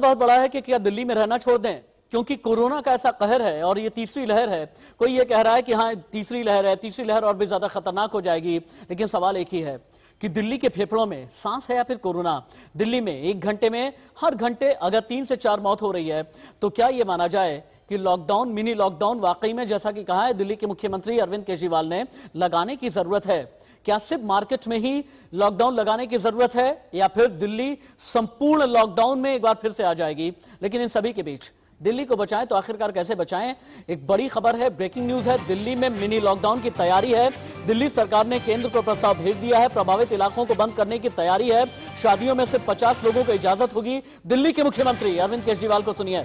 तो बहुत बड़ा है कि क्या दिल्ली में रहना छोड़ दें क्योंकि कोरोना का ऐसा कहर है और ये तीसरी लहर है कोई ये कह रहा है कि हाँ तीसरी लहर है तीसरी लहर और भी ज़्यादा खतरनाक हो जाएगी लेकिन सवाल एक ही है कि दिल्ली के फेफड़ों में सांस है या फिर कोरोना दिल्ली में एक घंटे में हर घंटे अगर तीन से चार मौत हो रही है तो क्या ये माना जाए कि लॉकडाउन मिनी लॉकडाउन वाकई में जैसा कि कहा है दिल्ली के मुख्यमंत्री अरविंद केजरीवाल ने लगाने की जरूरत है क्या सिर्फ मार्केट में ही लॉकडाउन लगाने की जरूरत है या फिर दिल्ली संपूर्ण लॉकडाउन में एक बार फिर से आ जाएगी लेकिन इन सभी के बीच दिल्ली को बचाएं तो आखिरकार कैसे बचाएं एक बड़ी खबर है ब्रेकिंग न्यूज है दिल्ली में मिनी लॉकडाउन की तैयारी है दिल्ली सरकार ने केंद्र को प्रस्ताव भेज दिया है प्रभावित इलाकों को बंद करने की तैयारी है शादियों में सिर्फ पचास लोगों को इजाजत होगी दिल्ली के मुख्यमंत्री अरविंद केजरीवाल को सुनिए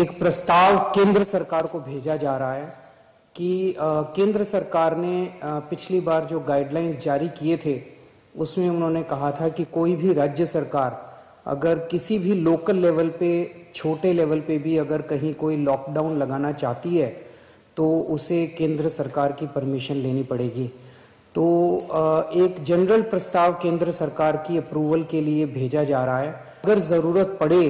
एक प्रस्ताव केंद्र सरकार को भेजा जा रहा है कि केंद्र सरकार ने पिछली बार जो गाइडलाइंस जारी किए थे उसमें उन्होंने कहा था कि कोई भी राज्य सरकार अगर किसी भी लोकल लेवल पे छोटे लेवल पे भी अगर कहीं कोई लॉकडाउन लगाना चाहती है तो उसे केंद्र सरकार की परमिशन लेनी पड़ेगी तो एक जनरल प्रस्ताव केंद्र सरकार की अप्रूवल के लिए भेजा जा रहा है अगर ज़रूरत पड़े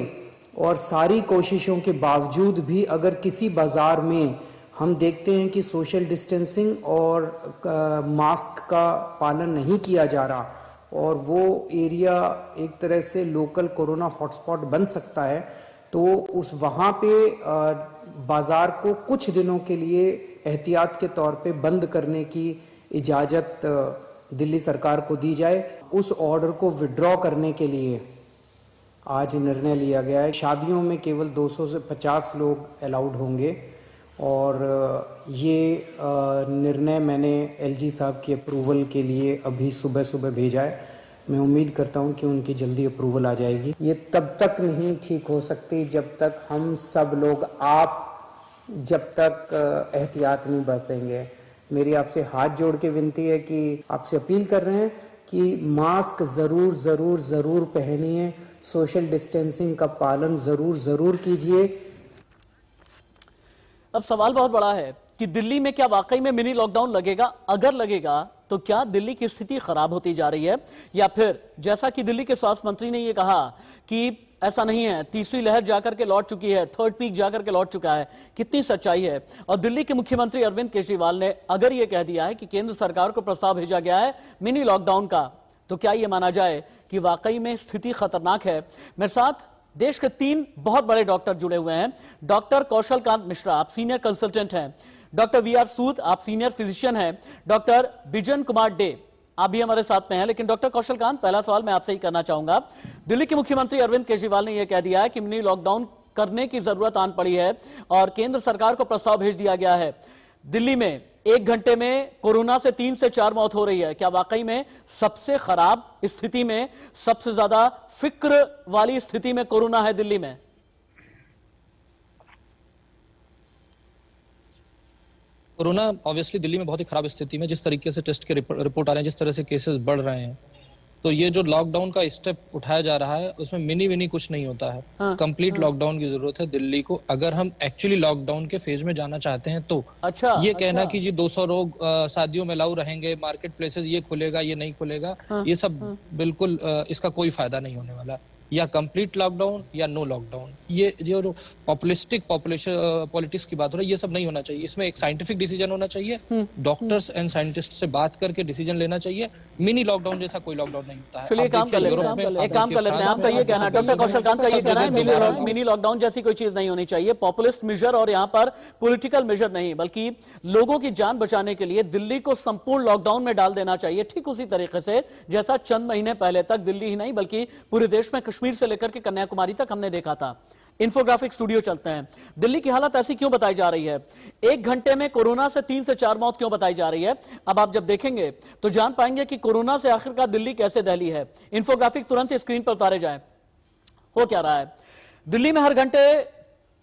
और सारी कोशिशों के बावजूद भी अगर किसी बाज़ार में हम देखते हैं कि सोशल डिस्टेंसिंग और मास्क का पालन नहीं किया जा रहा और वो एरिया एक तरह से लोकल कोरोना हॉटस्पॉट बन सकता है तो उस वहाँ पे बाज़ार को कुछ दिनों के लिए एहतियात के तौर पे बंद करने की इजाज़त दिल्ली सरकार को दी जाए उस ऑर्डर को विड्रॉ करने के लिए आज निर्णय लिया गया है शादियों में केवल 200 से 50 लोग अलाउड होंगे और ये निर्णय मैंने एलजी साहब की अप्रूवल के लिए अभी सुबह सुबह भेजा है मैं उम्मीद करता हूं कि उनकी जल्दी अप्रूवल आ जाएगी ये तब तक नहीं ठीक हो सकती जब तक हम सब लोग आप जब तक एहतियात नहीं बरतेंगे मेरी आपसे हाथ जोड़ के विनती है कि आपसे अपील कर रहे हैं कि मास्क ज़रूर ज़रूर ज़रूर पहनिए सोशल डिस्टेंसिंग का पालन ज़रूर ज़रूर कीजिए अब सवाल बहुत बड़ा है कि दिल्ली में क्या वाकई में मिनी लॉकडाउन लगेगा अगर लगेगा तो क्या दिल्ली की स्थिति खराब होती जा रही है या फिर जैसा कि दिल्ली के स्वास्थ्य मंत्री ने यह कहा कि ऐसा नहीं है तीसरी लहर जाकर के लौट चुकी है थर्ड पीक जाकर के लौट चुका है कितनी सच्चाई है और दिल्ली के मुख्यमंत्री अरविंद केजरीवाल ने अगर यह कह दिया है कि केंद्र सरकार को प्रस्ताव भेजा गया है मिनी लॉकडाउन का तो क्या यह माना जाए कि वाकई में स्थिति खतरनाक है मेरे साथ देश के तीन बहुत बड़े डॉक्टर जुड़े हुए हैं डॉक्टर कौशल कांत मिश्रा आप सीनियर कंसल्टेंट हैं डॉक्टर वी आर सूद आप सीनियर फिजिशियन हैं डॉक्टर बिजन कुमार डे आप भी हमारे साथ में हैं लेकिन डॉक्टर कौशल कांत पहला सवाल मैं आपसे ही करना चाहूंगा दिल्ली के मुख्यमंत्री अरविंद केजरीवाल ने यह कह दिया है कि मिनी लॉकडाउन करने की जरूरत आन पड़ी है और केंद्र सरकार को प्रस्ताव भेज दिया गया है दिल्ली में एक घंटे में कोरोना से तीन से चार मौत हो रही है क्या वाकई में सबसे खराब स्थिति में सबसे ज्यादा फिक्र वाली स्थिति में कोरोना है दिल्ली में कोरोना ऑब्वियसली दिल्ली में बहुत ही खराब स्थिति में जिस तरीके से टेस्ट के रिपोर्ट आ रहे हैं जिस तरह से केसेस बढ़ रहे हैं तो ये जो लॉकडाउन का स्टेप उठाया जा रहा है उसमें मिनी विनी कुछ नहीं होता है कंप्लीट हाँ, लॉकडाउन हाँ. की जरूरत है दिल्ली को अगर हम एक्चुअली लॉकडाउन के फेज में जाना चाहते हैं तो अच्छा ये कहना अच्छा। कि जी 200 लोग शादियों में लाऊ रहेंगे मार्केट प्लेसेस ये खुलेगा ये नहीं खुलेगा हाँ, ये सब हाँ। बिल्कुल आ, इसका कोई फायदा नहीं होने वाला या कंप्लीट लॉकडाउन या नो लॉकडाउन ये जो पॉपुलिस्टिक पॉपुलेशन पॉलिटिक्स की बात हो रही है ये सब नहीं होना चाहिए इसमें एक साइंटिफिक डिसीजन होना चाहिए डॉक्टर्स एंड साइंटिस्ट से बात करके डिसीजन लेना चाहिए मिनी लॉकडाउन जैसा कोई लॉकडाउन नहीं होता है चलिए काम कर लेते एक काम कर लेते हैं आपका ये कहना डॉक्टर कौशल कांत का ये कहना है मिनी लॉकडाउन जैसी कोई चीज नहीं होनी चाहिए पॉपुलिस्ट मेजर और यहाँ पर पॉलिटिकल मेजर नहीं बल्कि लोगों की जान बचाने के लिए दिल्ली को संपूर्ण लॉकडाउन में डाल देना चाहिए ठीक उसी तरीके से जैसा चंद महीने पहले तक दिल्ली ही नहीं बल्कि पूरे देश में कश्मीर से लेकर के कन्याकुमारी तक हमने देखा था इंफोग्राफिक स्टूडियो चलते हैं दिल्ली की हालत ऐसी क्यों बताई जा रही है एक घंटे में कोरोना से तीन से चार मौत क्यों बताई जा रही है अब आप जब देखेंगे तो जान पाएंगे कि कोरोना से आखिरकार दिल्ली कैसे दहली है इन्फोग्राफिक तुरंत स्क्रीन पर उतारे जाए हो क्या रहा है दिल्ली में हर घंटे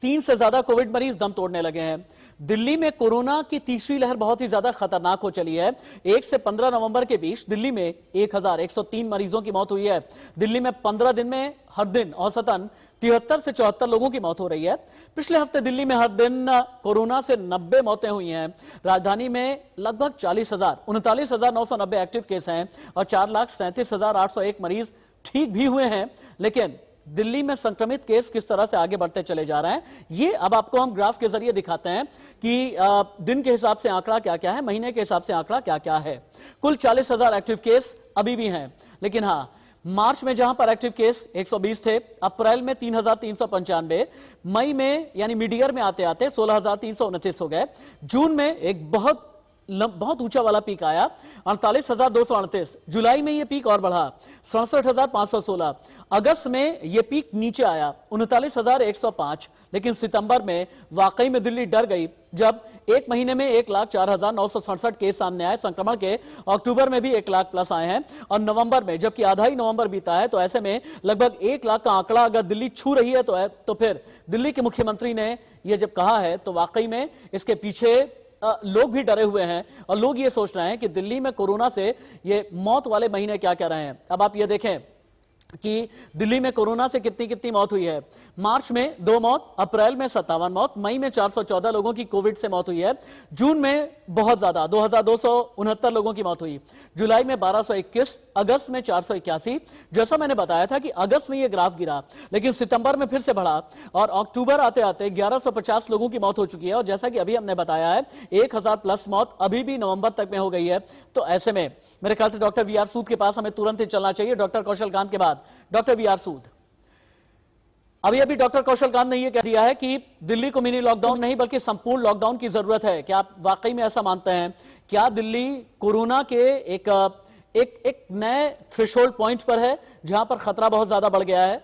तीन से ज्यादा कोविड मरीज दम तोड़ने लगे हैं दिल्ली में कोरोना की तीसरी लहर बहुत ही ज्यादा खतरनाक हो चली है एक से पंद्रह नवंबर के बीच दिल्ली में एक हजार एक सौ तीन मरीजों की मौत हुई है दिल्ली में पंद्रह दिन में हर दिन औसतन तिहत्तर से चौहत्तर लोगों की मौत हो रही है पिछले हफ्ते दिल्ली में हर दिन कोरोना से नब्बे मौतें हुई हैं राजधानी में लगभग चालीस हजार उनतालीस हजार नौ सौ नब्बे एक्टिव केस हैं और चार लाख सैंतीस हजार आठ सौ एक मरीज ठीक भी हुए हैं लेकिन दिल्ली में संक्रमित केस किस तरह से आगे बढ़ते चले जा रहे हैं ये अब आपको हम ग्राफ के जरिए दिखाते हैं कि दिन के हिसाब से आंकड़ा क्या क्या है महीने के हिसाब से आंकड़ा क्या क्या है कुल चालीस हजार एक्टिव केस अभी भी हैं लेकिन हाँ मार्च में जहां पर एक्टिव केस 120 थे अप्रैल में तीन मई में यानी मिडियर में आते आते सोलह हो गए जून में एक बहुत बहुत ऊंचा वाला पीक आया अड़तालीस हजार दो सौ अड़तीस जुलाई में यह पीक और बढ़ा सड़सठ हजार पांच सौ सोलह अगस्त में यह पीक नीचे आया उनतालीस हजार एक सौ पांच लेकिन सितंबर में वाकई में दिल्ली डर गई जब एक महीने में एक लाख चार हजार नौ सौ सड़सठ केस सामने आए संक्रमण के अक्टूबर में भी एक लाख प्लस आए हैं और नवंबर में जबकि आधा ही नवंबर बीता है तो ऐसे में लगभग एक लाख का आंकड़ा अगर दिल्ली छू रही है तो है तो फिर दिल्ली के मुख्यमंत्री ने यह जब कहा है तो वाकई में इसके पीछे लोग भी डरे हुए हैं और लोग ये सोच रहे हैं कि दिल्ली में कोरोना से ये मौत वाले महीने क्या कह रहे हैं अब आप ये देखें कि दिल्ली में कोरोना से कितनी कितनी मौत हुई है मार्च में दो मौत अप्रैल में सत्तावन मौत मई में 414 लोगों की कोविड से मौत हुई है जून में बहुत ज्यादा दो लोगों की मौत हुई जुलाई में 1221 अगस्त में चार जैसा मैंने बताया था कि अगस्त में यह ग्राफ गिरा लेकिन सितंबर में फिर से बढ़ा और अक्टूबर आते आते ग्यारह लोगों की मौत हो चुकी है और जैसा कि अभी हमने बताया है एक प्लस मौत अभी भी नवंबर तक में हो गई है तो ऐसे में मेरे ख्याल से डॉक्टर वी आर सूद के पास हमें तुरंत ही चलना चाहिए डॉक्टर कौशल कांत के बाद साथ डॉक्टर वी आर सूद अभी अभी डॉक्टर कौशल कांत ने यह कह दिया है कि दिल्ली को मिनी लॉकडाउन नहीं बल्कि संपूर्ण लॉकडाउन की जरूरत है क्या आप वाकई में ऐसा मानते हैं क्या दिल्ली कोरोना के एक एक एक नए थ्रेशोल्ड पॉइंट पर है जहां पर खतरा बहुत ज्यादा बढ़ गया है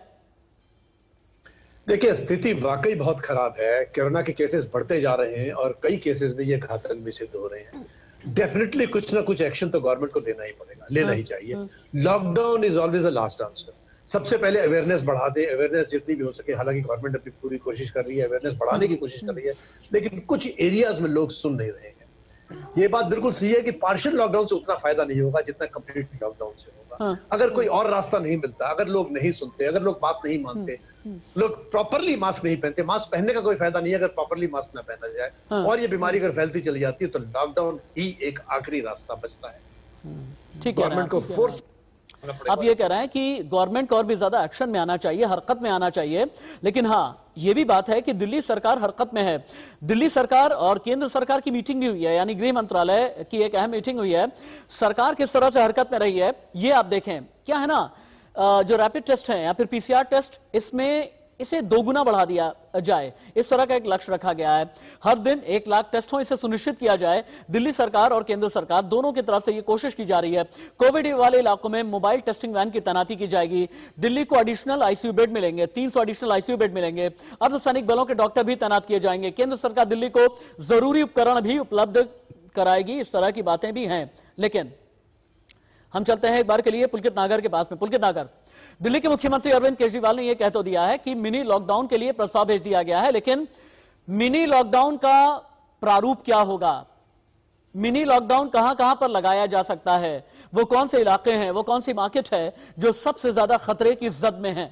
देखिए स्थिति वाकई बहुत खराब है कोरोना के केसेस बढ़ते जा रहे हैं और कई केसेस में ये घातक भी सिद्ध हो रहे हैं डेफिनेटली कुछ ना कुछ एक्शन तो गवर्नमेंट को देना ही पड़ेगा लेना ही हाँ, चाहिए lockdown is always a last answer सबसे पहले अवेयरनेस बढ़ा दे अवेयरनेस जितनी भी हो सके हालांकि गवर्नमेंट अपनी पूरी कोशिश कर रही है अवेयरनेस बढ़ाने की कोशिश कर रही है लेकिन कुछ एरियाज में लोग सुन नहीं रहे हैं ये बात बिल्कुल सही है कि पार्शियल लॉकडाउन से उतना फायदा नहीं होगा जितना कंप्लीट लॉकडाउन से होगा हाँ। अगर कोई और रास्ता नहीं मिलता अगर लोग नहीं सुनते अगर लोग बात नहीं मानते लोग प्रॉपरली मास्क नहीं पहनते मास्क पहनने का कोई फायदा नहीं है अगर प्रॉपरली मास्क ना पहना जाए हाँ। और ये बीमारी अगर फैलती चली जाती है तो लॉकडाउन ही एक आखिरी रास्ता बचता है ठीक है गवर्नमेंट को फोर्स आप ये कह रहे हैं कि गवर्नमेंट को और भी ज्यादा एक्शन में आना चाहिए हरकत में आना चाहिए लेकिन हाँ ये भी बात है कि दिल्ली सरकार हरकत में है दिल्ली सरकार और केंद्र सरकार की मीटिंग भी हुई है यानी गृह मंत्रालय की एक अहम मीटिंग हुई है सरकार किस तरह से हरकत में रही है ये आप देखें क्या है ना जो रैपिड टेस्ट है या फिर पीसीआर टेस्ट इसमें इसे दोगुना बढ़ा दिया जाए इस तरह का एक लक्ष्य रखा गया है हर दिन एक लाख टेस्ट हो इसे सुनिश्चित किया जाए दिल्ली सरकार और केंद्र सरकार दोनों की तरफ से यह कोशिश की जा रही है कोविड वाले इलाकों में मोबाइल टेस्टिंग वैन की तैनाती की जाएगी दिल्ली को एडिशनल आईसीयू बेड मिलेंगे सौ एडिशनल आईसीयू बेड मिलेंगे अर्धसैनिक बलों के डॉक्टर भी तैनात किए जाएंगे केंद्र सरकार दिल्ली को जरूरी उपकरण भी उपलब्ध कराएगी इस तरह की बातें भी हैं लेकिन हम चलते हैं एक बार के लिए पुलकित नागर के पास में पुलकित नागर दिल्ली के मुख्यमंत्री अरविंद केजरीवाल ने यह कह तो दिया है कि मिनी लॉकडाउन के लिए प्रस्ताव भेज दिया गया है लेकिन मिनी लॉकडाउन का प्रारूप क्या होगा मिनी लॉकडाउन कहां कहां पर लगाया जा सकता है वो कौन से इलाके हैं वो कौन सी मार्केट है जो सबसे ज्यादा खतरे की जद में है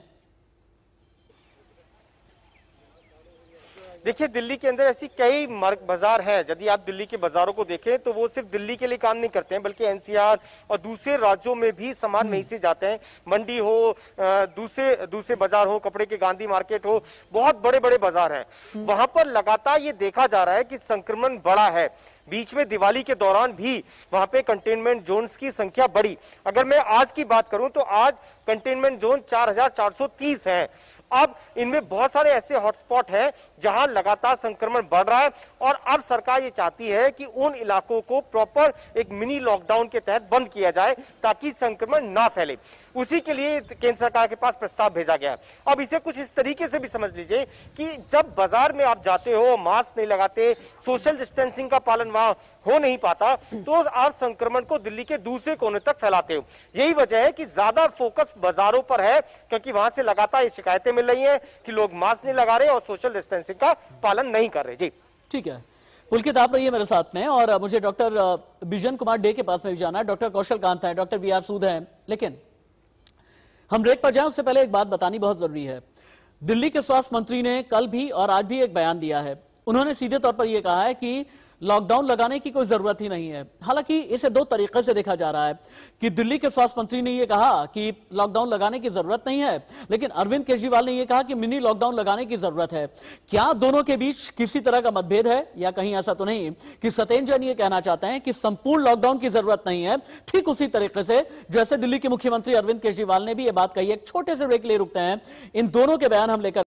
देखिए दिल्ली के अंदर ऐसी कई मार्ग बाजार हैं यदि आप दिल्ली के बाजारों को देखें तो वो सिर्फ दिल्ली के लिए काम नहीं करते हैं बल्कि एनसीआर और दूसरे राज्यों में भी सामान हम्म। वहीं से जाते हैं मंडी हो दूसरे दूसरे बाजार हो कपड़े के गांधी मार्केट हो बहुत बड़े बड़े बाजार हैं हम्म। वहां पर लगातार ये देखा जा रहा है कि संक्रमण बड़ा है बीच में दिवाली के दौरान भी वहां पे कंटेनमेंट जोन्स की संख्या बढ़ी अगर मैं आज की बात करूं तो आज कंटेनमेंट जोन 4,430 हैं अब इनमें बहुत सारे ऐसे हॉटस्पॉट हैं जहां लगातार संक्रमण बढ़ रहा है और अब सरकार ये चाहती है कि उन इलाकों को प्रॉपर एक मिनी लॉकडाउन के तहत बंद किया जाए ताकि संक्रमण ना फैले उसी के लिए केंद्र सरकार के पास प्रस्ताव भेजा गया है अब इसे कुछ इस तरीके से भी समझ लीजिए कि जब बाजार में आप जाते हो मास्क नहीं लगाते सोशल डिस्टेंसिंग का पालन वहां हो नहीं पाता तो आप संक्रमण को दिल्ली के दूसरे कोने तक फैलाते हो यही वजह है कि ज्यादा फोकस बाजारों पर है क्योंकि वहां से लगातार ये शिकायतें मिल रही है कि लोग मास्क नहीं लगा रहे और सोशल डिस्टेंसिंग का पालन नहीं कर रहे जी ठीक है पुलकित आप रहिए मेरे साथ में और मुझे डॉक्टर बिजन कुमार डे के पास में भी जाना है डॉक्टर कौशल कांत है डॉक्टर वी आर सूद है लेकिन हम ब्रेक पर जाएं उससे पहले एक बात बतानी बहुत जरूरी है दिल्ली के स्वास्थ्य मंत्री ने कल भी और आज भी एक बयान दिया है उन्होंने सीधे तौर पर यह कहा है कि लॉकडाउन लगाने की कोई जरूरत ही नहीं है हालांकि इसे दो तरीके से देखा जा रहा है कि दिल्ली के स्वास्थ्य मंत्री ने यह कहा कि लॉकडाउन लगाने की जरूरत नहीं है लेकिन अरविंद केजरीवाल ने यह कहा कि मिनी लॉकडाउन लगाने की जरूरत है क्या दोनों के बीच किसी तरह का मतभेद है या कहीं ऐसा तो नहीं कि सत्येन जैन ये कहना चाहते हैं कि संपूर्ण लॉकडाउन की जरूरत नहीं है ठीक उसी तरीके से जैसे दिल्ली के मुख्यमंत्री अरविंद केजरीवाल ने भी यह बात कही एक छोटे से ब्रेक ले रुकते हैं इन दोनों के बयान हम लेकर